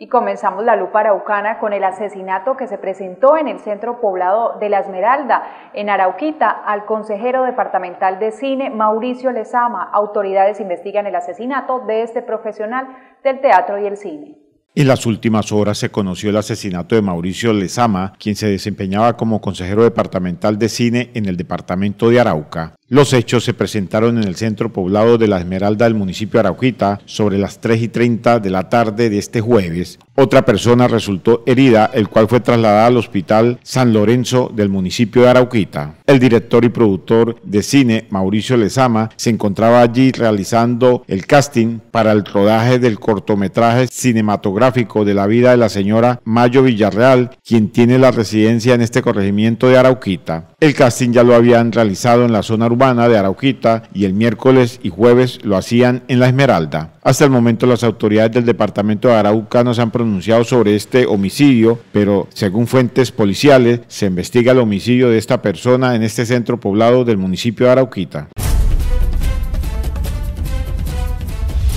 Y comenzamos la lupa araucana con el asesinato que se presentó en el centro poblado de La Esmeralda, en Arauquita, al consejero departamental de cine Mauricio Lezama. Autoridades investigan el asesinato de este profesional del teatro y el cine. En las últimas horas se conoció el asesinato de Mauricio Lezama, quien se desempeñaba como consejero departamental de cine en el departamento de Arauca. Los hechos se presentaron en el centro poblado de La Esmeralda del municipio de sobre las 3 y 30 de la tarde de este jueves. Otra persona resultó herida, el cual fue trasladada al hospital San Lorenzo del municipio de Arauquita. El director y productor de cine, Mauricio Lezama, se encontraba allí realizando el casting para el rodaje del cortometraje cinematográfico de la vida de la señora Mayo Villarreal, quien tiene la residencia en este corregimiento de Arauquita. El casting ya lo habían realizado en la zona urbana de Arauquita y el miércoles y jueves lo hacían en La Esmeralda. Hasta el momento las autoridades del departamento de Arauca no se han pronunciado sobre este homicidio, pero según fuentes policiales se investiga el homicidio de esta persona en este centro poblado del municipio de Arauquita.